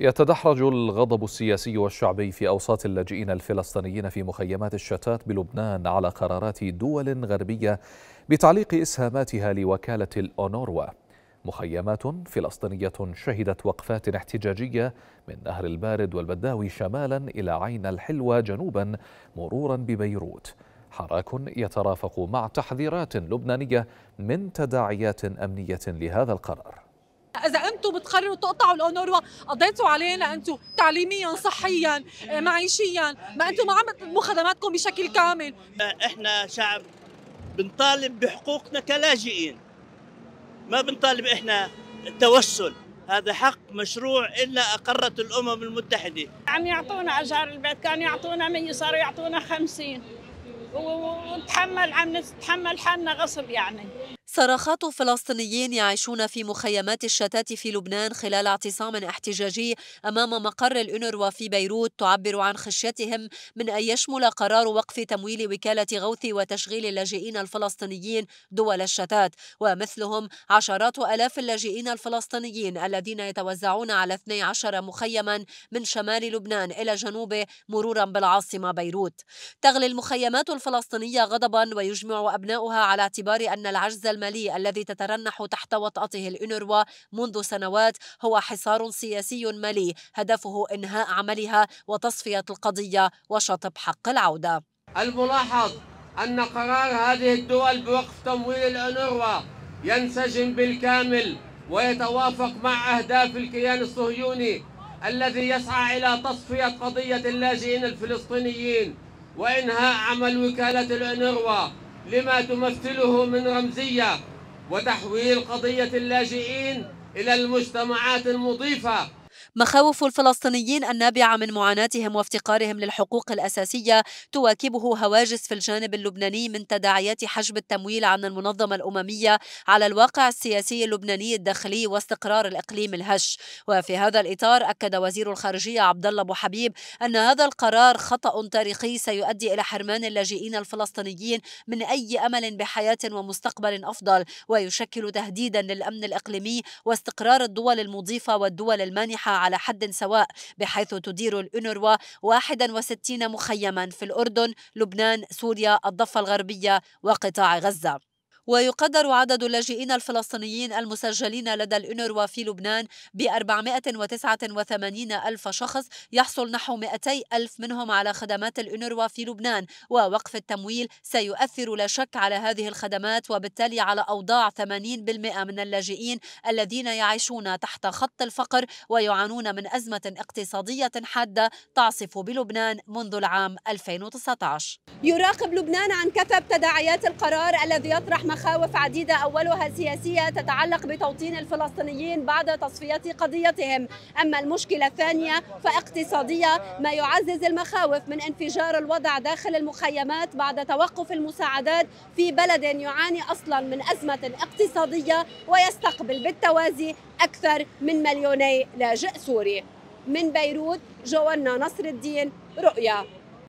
يتدحرج الغضب السياسي والشعبي في اوساط اللاجئين الفلسطينيين في مخيمات الشتات بلبنان على قرارات دول غربيه بتعليق اسهاماتها لوكاله الاونروا مخيمات فلسطينيه شهدت وقفات احتجاجيه من نهر البارد والبداوي شمالا الى عين الحلوه جنوبا مرورا ببيروت حراك يترافق مع تحذيرات لبنانيه من تداعيات امنيه لهذا القرار اذا انتم بتقرروا تقطعوا الاونروا قضيتوا علينا انتم تعليميا صحيا معيشيا ما انتم ما عم تقدموا خدماتكم بشكل كامل احنا شعب بنطالب بحقوقنا كلاجئين ما بنطالب احنا التوسل هذا حق مشروع الا اقرت الامم المتحده عم يعطونا اجار البيت كانوا يعطونا 100 صاروا يعطونا 50 ونتحمل عم نتحمل حالنا غصب يعني صرخات فلسطينيين يعيشون في مخيمات الشتات في لبنان خلال اعتصام احتجاجي أمام مقر الأونروا في بيروت تعبر عن خشيتهم من أن يشمل قرار وقف تمويل وكالة غوث وتشغيل اللاجئين الفلسطينيين دول الشتات ومثلهم عشرات ألاف اللاجئين الفلسطينيين الذين يتوزعون على 12 مخيما من شمال لبنان إلى جنوبه مرورا بالعاصمة بيروت تغلي المخيمات الفلسطينية غضبا ويجمع أبناؤها على اعتبار أن العجز المالي الشمالي الذي تترنح تحت وطأته الإنروا منذ سنوات هو حصار سياسي مالي هدفه إنهاء عملها وتصفية القضية وشطب حق العودة الملاحظ أن قرار هذه الدول بوقف تمويل الأنروا ينسجم بالكامل ويتوافق مع أهداف الكيان الصهيوني الذي يسعى إلى تصفية قضية اللاجئين الفلسطينيين وإنهاء عمل وكالة الأنروا لما تمثله من رمزية وتحويل قضية اللاجئين إلى المجتمعات المضيفة مخاوف الفلسطينيين النابعة من معاناتهم وافتقارهم للحقوق الأساسية تواكبه هواجس في الجانب اللبناني من تداعيات حجب التمويل عن المنظمة الأممية على الواقع السياسي اللبناني الداخلي واستقرار الإقليم الهش وفي هذا الإطار أكد وزير الخارجية عبد الله أبو حبيب أن هذا القرار خطأ تاريخي سيؤدي إلى حرمان اللاجئين الفلسطينيين من أي أمل بحياة ومستقبل أفضل ويشكل تهديدا للأمن الإقليمي واستقرار الدول المضيفة والدول المانحة على حد سواء بحيث تدير الأنروا 61 مخيما في الأردن، لبنان، سوريا، الضفة الغربية وقطاع غزة ويقدر عدد اللاجئين الفلسطينيين المسجلين لدى الأونروا في لبنان ب 489 ألف شخص يحصل نحو 200 ألف منهم على خدمات الأونروا في لبنان ووقف التمويل سيؤثر لا شك على هذه الخدمات وبالتالي على أوضاع 80% من اللاجئين الذين يعيشون تحت خط الفقر ويعانون من أزمة اقتصادية حادة تعصف بلبنان منذ العام 2019 يراقب لبنان عن كثب تداعيات القرار الذي يطرح مخاوف عديدة أولها سياسية تتعلق بتوطين الفلسطينيين بعد تصفية قضيتهم أما المشكلة الثانية فاقتصادية ما يعزز المخاوف من انفجار الوضع داخل المخيمات بعد توقف المساعدات في بلد يعاني أصلا من أزمة اقتصادية ويستقبل بالتوازي أكثر من مليوني لاجئ سوري من بيروت جوانا نصر الدين رؤيا